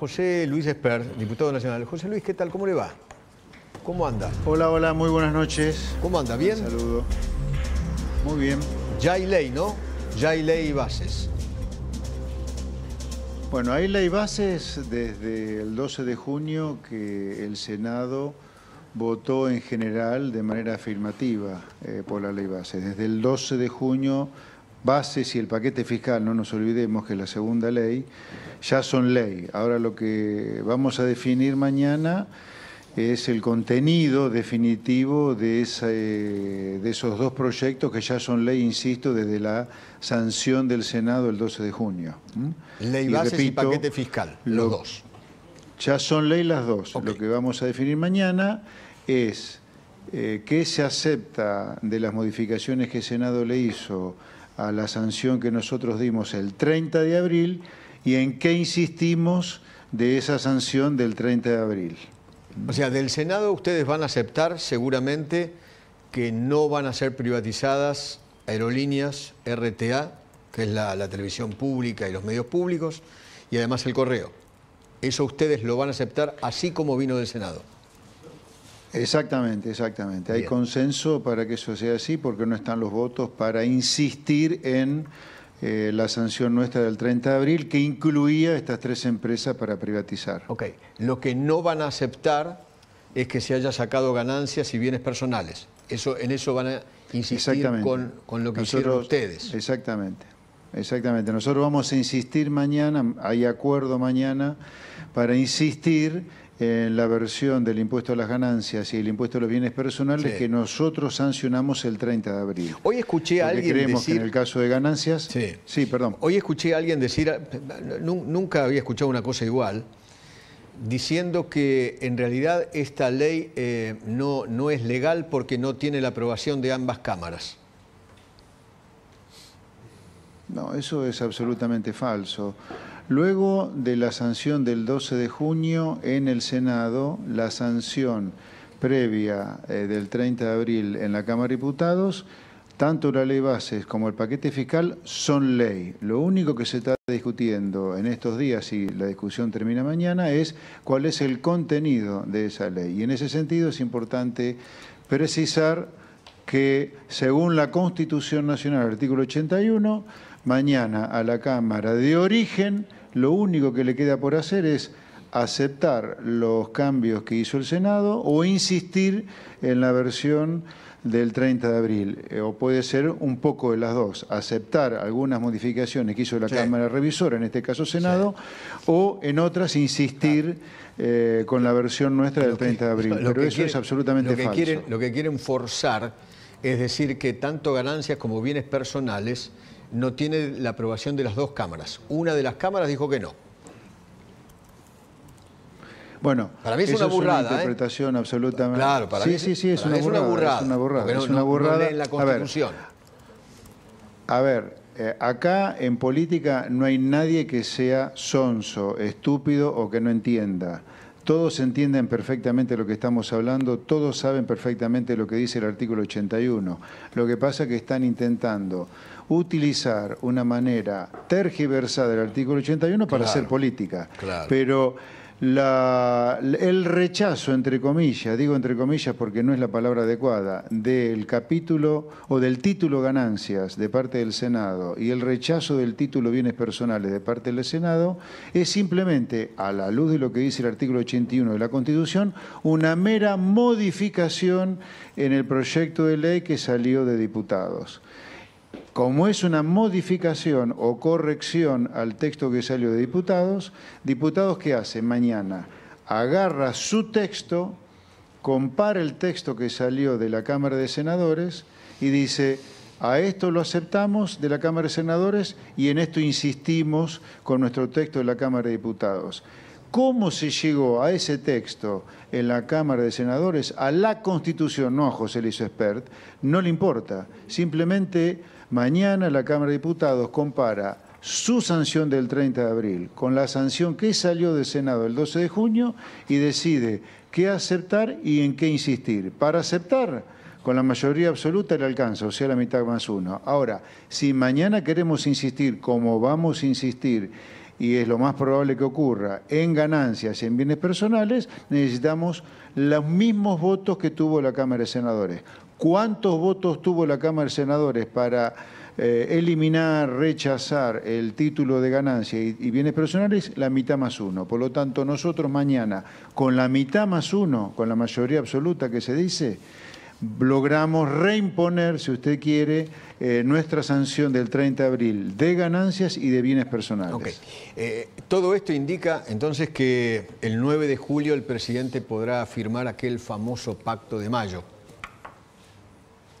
José Luis Espert, diputado nacional. José Luis, ¿qué tal? ¿Cómo le va? ¿Cómo anda? Hola, hola, muy buenas noches. ¿Cómo anda? ¿Bien? Un saludo. Muy bien. Ya hay ley, ¿no? Ya hay ley y bases. Bueno, hay ley bases desde el 12 de junio que el Senado votó en general de manera afirmativa eh, por la ley bases. Desde el 12 de junio bases y el paquete fiscal, no nos olvidemos que la segunda ley, ya son ley. Ahora lo que vamos a definir mañana es el contenido definitivo de, de esos dos proyectos que ya son ley, insisto, desde la sanción del Senado el 12 de junio. Ley bases y paquete fiscal, los, dos. Ya son ley las dos. Lo que vamos a definir mañana es eh, qué se acepta de las modificaciones que el Senado le hizo a la sanción que nosotros dimos el 30 de abril y en qué insistimos de esa sanción del 30 de abril. O sea, del Senado ustedes van a aceptar seguramente que no van a ser privatizadas aerolíneas, RTA, que es la, la televisión pública y los medios públicos, y además el correo. Eso ustedes lo van a aceptar así como vino del Senado. Exactamente, exactamente. Hay consenso para que eso sea así porque no están los votos para insistir en eh, la sanción nuestra del 30 de abril que incluía estas tres empresas para privatizar. Ok, lo que no van a aceptar es que se haya sacado ganancias y bienes personales. Eso, en eso van a insistir con, lo que hicieron ustedes. Exactamente, exactamente. Nosotros vamos a insistir mañana, hay acuerdo mañana, para insistir en la versión del impuesto a las ganancias y el impuesto a los bienes personales que nosotros sancionamos el 30 de abril. Hoy escuché a alguien creemos que en el caso de ganancias... Sí. sí, perdón. Hoy escuché a alguien decir, nunca había escuchado una cosa igual, diciendo que en realidad esta ley eh, no, no es legal porque no tiene la aprobación de ambas cámaras. No, eso es absolutamente falso. Luego de la sanción del 12 de junio en el Senado, la sanción previa eh, del 30 de abril en la Cámara de Diputados, tanto la ley bases como el paquete fiscal son ley. Lo único que se está discutiendo en estos días, y la discusión termina mañana, es cuál es el contenido de esa ley. Y en ese sentido es importante precisar que según la Constitución Nacional, artículo 81, mañana a la Cámara de origen lo único que le queda por hacer es aceptar los cambios que hizo el Senado o insistir en la versión del 30 de abril, eh, o puede ser un poco de las dos, aceptar algunas modificaciones que hizo la Cámara Revisora, en este caso Senado, o en otras insistir ah. eh, con la versión nuestra del 30 de abril. Pero eso es absolutamente lo lo que quieren forzar es decir que tanto ganancias como bienes personales no tiene la aprobación de las dos cámaras. Una de las cámaras dijo que no. Bueno, para mí es una burrada. Es ¿eh? una interpretación absolutamente. Claro, para sí, mí. Sí, sí, es, una, es una burrada. Es una burrada. es una burrada. la Constitución. A ver, eh, acá en política no hay nadie que sea sonso, estúpido o que no entienda. Todos entienden perfectamente lo que estamos hablando, todos saben perfectamente lo que dice el artículo 81. Lo que pasa es que están intentando utilizar una manera tergiversada del artículo 81 para hacer política. Claro. Pero el rechazo, entre comillas, digo entre comillas porque no es la palabra adecuada, del capítulo o del título ganancias de parte del Senado y el rechazo del título bienes personales de parte del Senado es simplemente, a la luz de lo que dice el artículo 81 de la Constitución, una mera modificación en el proyecto de ley que salió de diputados como es una modificación o corrección al texto que salió de diputados, diputados ¿qué hace mañana? Agarra su texto, compara el texto que salió de la Cámara de Senadores y dice, a esto lo aceptamos de la Cámara de Senadores y en esto insistimos con nuestro texto de la Cámara de Diputados. ¿Cómo se llegó a ese texto en la Cámara de Senadores, a la Constitución, no a José Luis Spert, no le importa, simplemente Mañana la Cámara de Diputados compara su sanción del 30 de abril con la sanción que salió del Senado el 12 de junio y decide qué aceptar y en qué insistir. Para aceptar, con la mayoría absoluta le alcanza, o sea, la mitad más uno. Ahora, si mañana queremos insistir, como vamos a insistir, y es lo más probable que ocurra, en ganancias y en bienes personales, necesitamos los mismos votos que tuvo la Cámara de Senadores. ¿Cuántos votos tuvo la Cámara de Senadores para eh, eliminar, rechazar el título de ganancias y, bienes personales? La mitad más uno. Por lo tanto, nosotros mañana, con la mitad más uno, con la mayoría absoluta que se dice, logramos reimponer, si usted quiere, eh, nuestra sanción del 30 de abril de ganancias y de bienes personales. Eh, todo esto indica entonces que el 9 de julio el presidente podrá firmar aquel famoso pacto de mayo.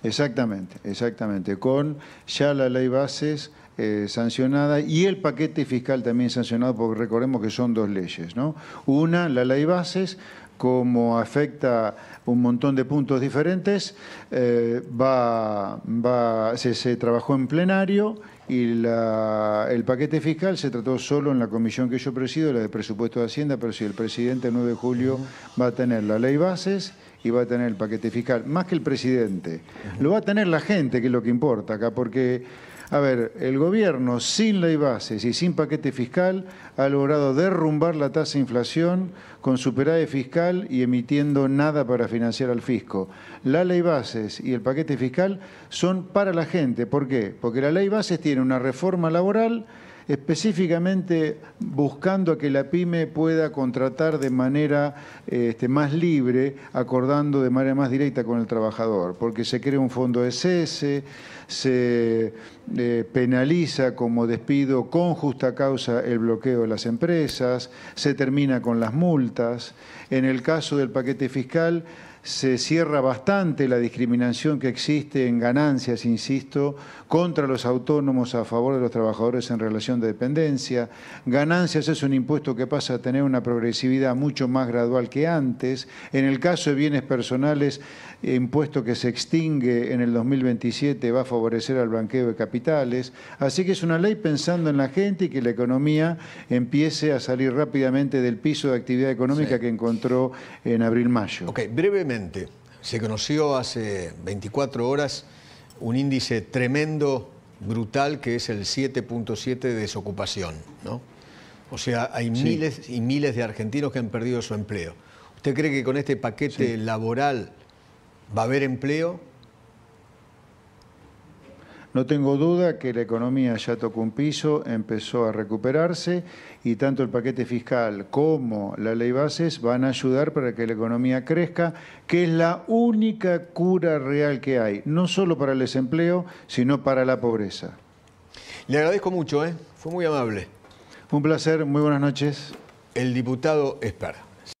Exactamente, exactamente. Con ya la ley bases eh, sancionada y el paquete fiscal también sancionado, porque recordemos que son dos leyes, ¿no? Una, la ley bases, como afecta un montón de puntos diferentes, eh, va, se, trabajó en plenario y la, el paquete fiscal se trató solo en la comisión que yo presido, la de presupuesto de Hacienda, pero si el presidente el 9 de julio va a tener la ley bases y va a tener el paquete fiscal, más que el presidente. Lo va a tener la gente, que es lo que importa acá, porque a ver, el gobierno sin ley bases y sin paquete fiscal ha logrado derrumbar la tasa de inflación con superávit fiscal y emitiendo nada para financiar al fisco. La ley bases y el paquete fiscal son para la gente. ¿Por qué? Porque la ley bases tiene una reforma laboral específicamente buscando a que la pyme pueda contratar de manera este, más libre, acordando de manera más directa con el trabajador, porque se crea un fondo de cese, se eh, penaliza como despido con justa causa el bloqueo de las empresas, se termina con las multas. En el caso del paquete fiscal se cierra bastante la discriminación que existe en ganancias, insisto, contra los autónomos a favor de los trabajadores en relación de dependencia. Ganancias es un impuesto que pasa a tener una progresividad mucho más gradual que antes. En el caso de bienes personales, impuesto que se extingue en el 2027 va a favorecer al blanqueo de capital Así que es una ley pensando en la gente y que la economía empiece a salir rápidamente del piso de actividad económica que encontró en abril-mayo. Ok, brevemente, se conoció hace 24 horas un índice tremendo, brutal, que es el 7.7 de desocupación, ¿no? O sea, hay miles y miles de argentinos que han perdido su empleo. ¿Usted cree que con este paquete laboral va a haber empleo? No tengo duda que la economía ya tocó un piso, empezó a recuperarse y tanto el paquete fiscal como la ley bases van a ayudar para que la economía crezca, que es la única cura real que hay, no solo para el desempleo, sino para la pobreza. Le agradezco mucho, ¿eh? fue muy amable. Un placer, muy buenas noches. El diputado Espera.